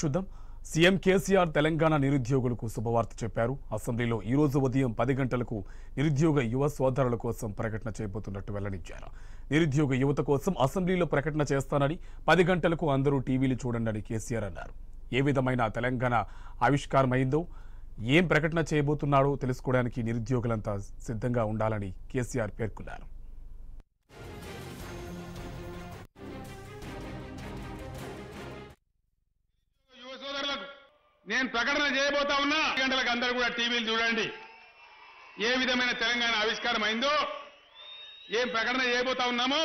చూద్దాం సీఎం కేసీఆర్ తెలంగాణ నిరుద్యోగులకు శుభవార్త చెప్పారు అసెంబ్లీలో ఈ రోజు ఉదయం పది గంటలకు నిరుద్యోగ యువ సోదరుల కోసం ప్రకటన చేయబోతున్నట్టు వెల్లడించారు నిరుద్యోగ యువత కోసం అసెంబ్లీలో ప్రకటన చేస్తానని పది గంటలకు అందరూ టీవీలు చూడండి అని కేసీఆర్ అన్నారు ఏ విధమైన తెలంగాణ ఆవిష్కారమైందో ఏం ప్రకటన చేయబోతున్నాడో తెలుసుకోవడానికి నిరుద్యోగులంతా సిద్ధంగా ఉండాలని కేసీఆర్ పేర్కొన్నారు నేను ప్రకటన చేయబోతా ఉన్నా గంటలకు అందరూ కూడా టీవీలు చూడండి ఏ విధమైన తెలంగాణ ఆవిష్కారం అయిందో ఏం ప్రకటన చేయబోతా ఉన్నామో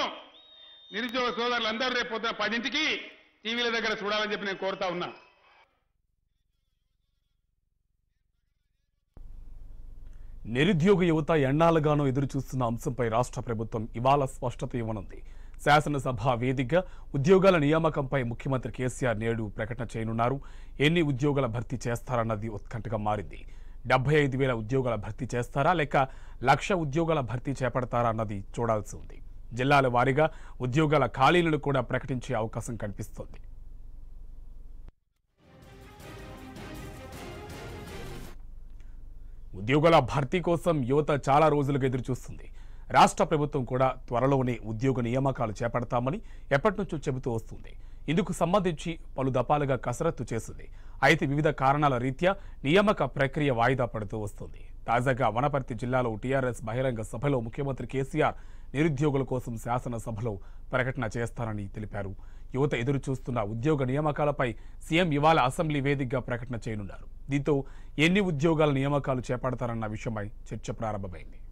నిరుద్యోగ సోదరులందరూ రేపు పొద్దున పదింటికి టీవీల దగ్గర చూడాలని చెప్పి నేను కోరుతా ఉన్నా నిరుద్యోగ యువత ఎన్నాళ్ళగానో ఎదురుచూస్తున్న అంశంపై రాష్ట్ర ప్రభుత్వం ఇవాళ స్పష్టత ఇవ్వనుంది శాసనసభ వేదికగా ఉద్యోగాల నియామకంపై ముఖ్యమంత్రి కేసీఆర్ నేడు ప్రకటన చేయనున్నారు ఎన్ని ఉద్యోగాల భర్తీ చేస్తారన్నది ఉత్కంఠగా మారింది డెబ్బై ఐదు వేల ఉద్యోగాల భర్తీ చేస్తారా లేక లక్ష ఉద్యోగాల భర్తీ చేపడతారా అన్నది చూడాల్సి ఉంది జిల్లాల వారీగా ఉద్యోగాల ఖాళీలను కూడా ప్రకటించే అవకాశం కనిపిస్తోంది ఉద్యోగాల భర్తీ కోసం యువత చాలా రోజులుగా ఎదురుచూస్తుంది రాష్ట్ర ప్రభుత్వం కూడా త్వరలోనే ఉద్యోగ నియామకాలు చేపడతామని ఎప్పటి నుంచో చెబుతూ వస్తుంది ఇందుకు సంబంధించి పలు దపాలుగా కసరత్తు చేసింది అయితే వివిధ కారణాల రీత్యా నియామక ప్రక్రియ వాయిదా పడుతూ వస్తుంది తాజాగా వనపర్తి జిల్లాలో టీఆర్ఎస్ బహిరంగ సభలో ముఖ్యమంత్రి కేసీఆర్ నిరుద్యోగుల కోసం శాసనసభలో ప్రకటన చేస్తారని తెలిపారు యువత ఎదురు చూస్తున్న ఉద్యోగ నియామకాలపై సీఎం ఇవాళ అసెంబ్లీ వేదికగా ప్రకటన చేయనున్నారు దీంతో ఎన్ని ఉద్యోగాల నియామకాలు చేపడతారన్న విషయమై చర్చ ప్రారంభమైంది